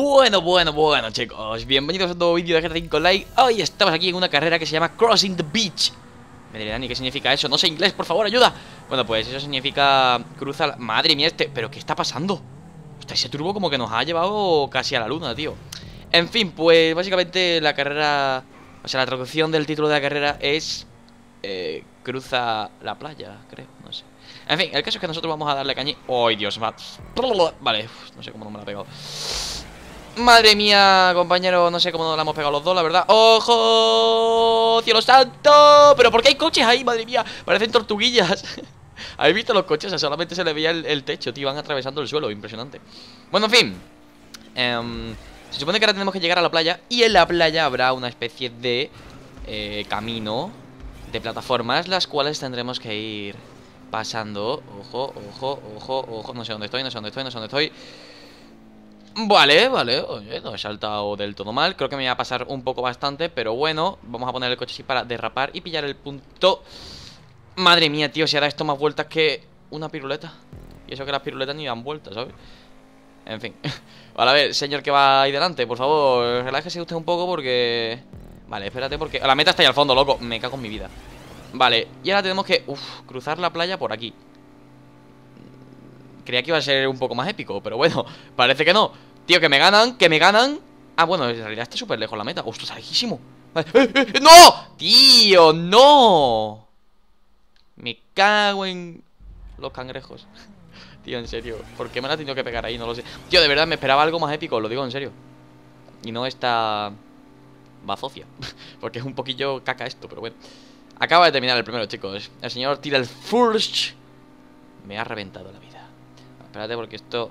Bueno, bueno, bueno chicos, bienvenidos a un nuevo vídeo de GTA 5 Live Hoy estamos aquí en una carrera que se llama Crossing the Beach Me dirán, ¿y qué significa eso? No sé inglés, por favor, ayuda Bueno, pues eso significa cruza. Madre mía, este... ¿pero qué está pasando? Hostia, ese turbo como que nos ha llevado casi a la luna, tío En fin, pues básicamente la carrera... O sea, la traducción del título de la carrera es... Eh, cruza la playa, creo, no sé en fin, el caso es que nosotros vamos a darle cañi... ¡Ay, Dios, Dios! Vale, no sé cómo no me la ha pegado Madre mía, compañero, no sé cómo nos la hemos pegado los dos, la verdad ¡Ojo! ¡Cielo santo! ¿Pero por qué hay coches ahí? Madre mía, parecen tortuguillas ¿Habéis visto los coches? solamente se le veía el, techo, tío, van atravesando el suelo, impresionante Bueno, en fin em, Se supone que ahora tenemos que llegar a la playa Y en la playa habrá una especie de eh, camino de plataformas Las cuales tendremos que ir pasando Ojo, ojo, ojo, ojo No sé dónde estoy, no sé dónde estoy, no sé dónde estoy Vale, vale, oye, no he saltado del todo mal Creo que me va a pasar un poco bastante Pero bueno, vamos a poner el coche así para derrapar Y pillar el punto Madre mía, tío, si hará esto más vueltas que una piruleta Y eso que las piruletas ni dan vueltas, ¿sabes? En fin Vale, a ver, señor que va ahí delante Por favor, relájese usted un poco porque... Vale, espérate porque... La meta está ahí al fondo, loco Me cago en mi vida Vale, y ahora tenemos que... uff cruzar la playa por aquí Creía que iba a ser un poco más épico Pero bueno, parece que no Tío, que me ganan, que me ganan Ah, bueno, en realidad está súper lejos la meta Ostras, lejísimo ¡Eh, eh, eh! no Tío, no Me cago en los cangrejos Tío, en serio ¿Por qué me la ha tenido que pegar ahí? No lo sé Tío, de verdad, me esperaba algo más épico Lo digo en serio Y no esta... Bazofia Porque es un poquillo caca esto, pero bueno Acaba de terminar el primero, chicos El señor tira el Me ha reventado la vida Espérate porque esto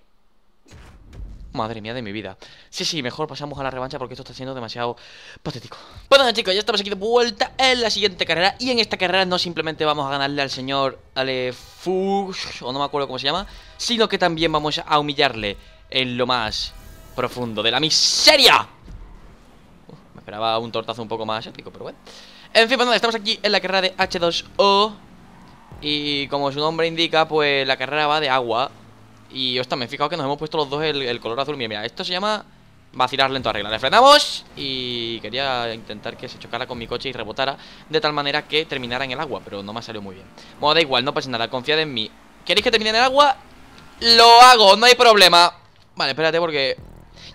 Madre mía de mi vida. Sí, sí, mejor pasamos a la revancha porque esto está siendo demasiado patético. Bueno, chicos, ya estamos aquí de vuelta en la siguiente carrera. Y en esta carrera no simplemente vamos a ganarle al señor Alefush, o no me acuerdo cómo se llama, sino que también vamos a humillarle en lo más profundo de la miseria. me esperaba un tortazo un poco más épico, pero bueno. En fin, bueno, pues estamos aquí en la carrera de H2O. Y como su nombre indica, pues la carrera va de agua y, ostras, me he fijado que nos hemos puesto los dos el, color azul Mira, mira, esto se llama vacilar lento arregla Le frenamos y quería intentar que se chocara con mi coche y rebotara De tal manera que terminara en el agua, pero no me ha salido muy bien Bueno, da igual, no pasa nada, confiad en mí ¿Queréis que termine en el agua? Lo hago, no hay problema Vale, espérate porque...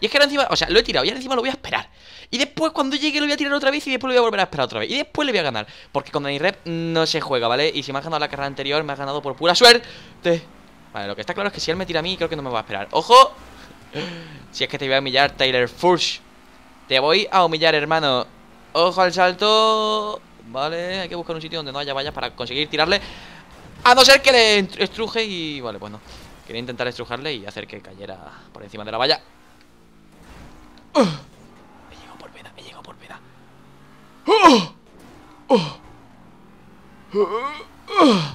Y es que ahora encima, o sea, lo he tirado y ahora encima lo voy a esperar Y después cuando llegue lo voy a tirar otra vez y después lo voy a volver a esperar otra vez Y después le voy a ganar Porque con la Rep no se juega, ¿vale? Y si me ha ganado la carrera anterior, me ha ganado por pura suerte Vale, lo que está claro es que si él me tira a mí, creo que no me va a esperar. ¡Ojo! si es que te voy a humillar, Tyler Fursh. Te voy a humillar, hermano. ¡Ojo al salto! Vale, hay que buscar un sitio donde no haya vallas para conseguir tirarle. A no ser que le estruje y... Vale, bueno pues Quería intentar estrujarle y hacer que cayera por encima de la valla. ¡Oh! Me llego por pena, me llego por pena. ¡Oh! ¡Oh!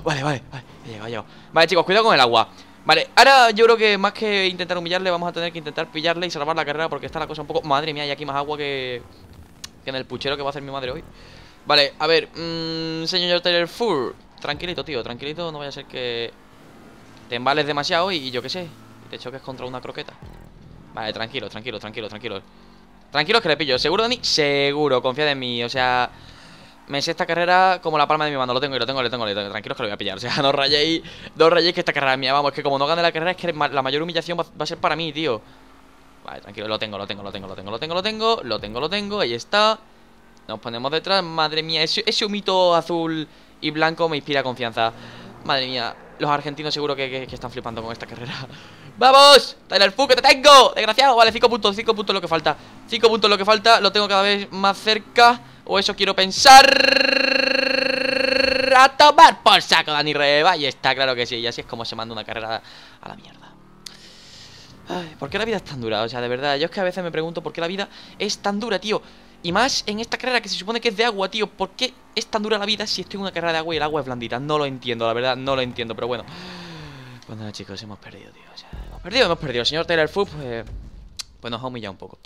Vale, vale, vale. Eh, vale, chicos, cuidado con el agua. Vale, ahora yo creo que más que intentar humillarle, vamos a tener que intentar pillarle y salvar la carrera porque está la cosa un poco... Madre mía, hay aquí más agua que... Que en el puchero que va a hacer mi madre hoy. Vale, a ver, mm, señor Taylor Fur. Tranquilito, tío, tranquilito, no vaya a ser que te embales demasiado y, yo qué sé, te choques contra una croqueta. Vale, tranquilo, tranquilo, tranquilo, tranquilo. Tranquilos que le pillo. Seguro, Dani. Seguro, confía en mí. O sea, me sé esta carrera como la palma de mi mano. Lo tengo, lo tengo, lo tengo, lo tengo. Tranquilos que lo voy a pillar. O sea, no rayéis, no rayéis que esta carrera es mía. Vamos, es que como no gane la carrera es que la mayor humillación va, a ser para mí, tío. Vale, tranquilo, lo tengo, lo tengo, lo tengo, lo tengo, lo tengo, lo tengo, lo tengo, lo tengo, ahí está. Nos ponemos detrás, madre mía, ese, ese humito azul y blanco me inspira confianza. Madre mía, los argentinos seguro que, están flipando con esta carrera. ¡Vamos! ¡Tyler Fu, que te tengo! ¡Desgraciado! Vale, 5 puntos, 5 puntos lo que falta. 5 puntos lo que falta, lo tengo cada vez más cerca. O eso quiero pensar. A tomar por saco Dani Reba. Y está claro que sí. Y así es como se manda una carrera a la mierda. ¿por qué la vida es tan dura? O sea, de verdad, yo es que a veces me pregunto por qué la vida es tan dura, tío. Y más en esta carrera que se supone que es de agua, tío. ¿Por qué es tan dura la vida si estoy en una carrera de agua y el agua es blandita? No lo entiendo, la verdad, no lo entiendo, pero bueno. Bueno, pues chicos, hemos perdido, tío. hemos perdido, hemos perdido. Señor Taylor Fu, pues, pues nos ha humillado un poco.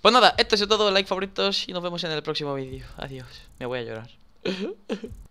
Pues nada, esto es todo, like, favoritos y nos vemos en el próximo vídeo. Adiós, me voy a llorar.